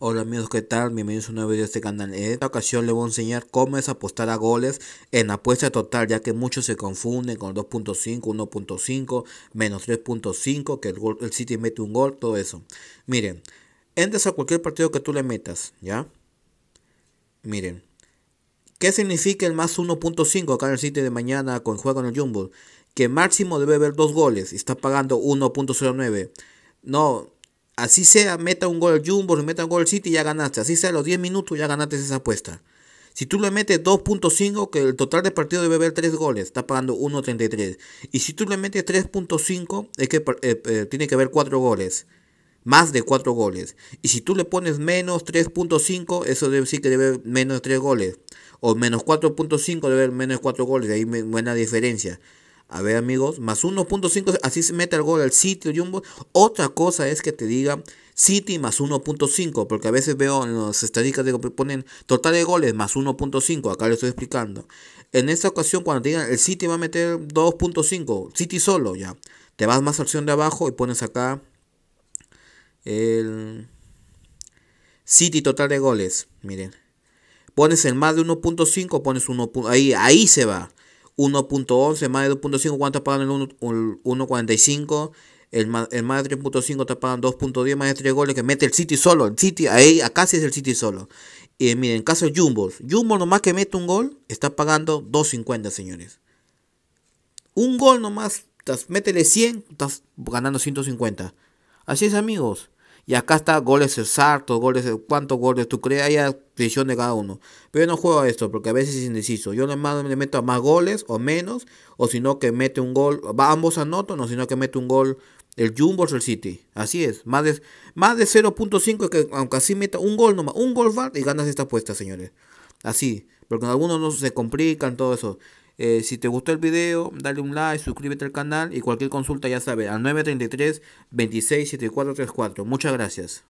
Hola amigos, ¿qué tal? Bienvenidos a un nuevo video de este canal. En esta ocasión les voy a enseñar cómo es apostar a goles en apuesta total, ya que muchos se confunden con 2.5, 1.5, menos 3.5, que el, el City mete un gol, todo eso. Miren, entres a cualquier partido que tú le metas, ¿ya? Miren, ¿qué significa el más 1.5 acá en el City de mañana con juego en el Jumbo? Que máximo debe haber dos goles y está pagando 1.09. No, Así sea, meta un gol Jumbo, meta un gol City, y ya ganaste. Así sea, los 10 minutos ya ganaste esa apuesta. Si tú le metes 2.5, que el total de partido debe haber 3 goles, está pagando 1.33. Y si tú le metes 3.5, es que eh, eh, tiene que haber 4 goles. Más de 4 goles. Y si tú le pones menos 3.5, eso debe decir que debe haber menos 3 goles. O menos 4.5 debe haber menos 4 goles. Ahí hay buena diferencia. A ver, amigos, más 1.5, así se mete el gol al City Otra cosa es que te diga City más 1.5, porque a veces veo en las estadísticas que ponen total de goles más 1.5, acá le estoy explicando. En esta ocasión, cuando te digan el City va a meter 2.5, City solo ya, te vas más opción de abajo y pones acá el City total de goles, miren. Pones el más de 1.5, pones uno Ahí, ahí se va. 1.11, más de 2.5, ¿cuánto te pagan el 1.45? El, más de 3.5 está pagando 2.10 más de 3 goles que mete el City solo. El City, ahí, acá sí es el City solo. Y miren, en caso de Jumbo, Jumbo nomás que mete un gol, está pagando 2.50, señores. Un gol nomás, métele 100, estás ganando 150. Así es, amigos. Y acá está goles exactos, goles, cuántos goles tú creas hay decisión de cada uno. Pero yo no juego a esto porque a veces es indeciso. Yo nomás me le meto a más goles o menos, o si no que mete un gol, ambos anotan, o si no que mete un gol el Jumbo o el City. Así es, más de, más de 0.5 que aunque así meta un gol nomás, un gol va y ganas esta apuesta, señores. Así, porque algunos no se complican, todo eso. Eh, si te gustó el video, dale un like, suscríbete al canal y cualquier consulta ya sabes, al 933 26 Muchas gracias.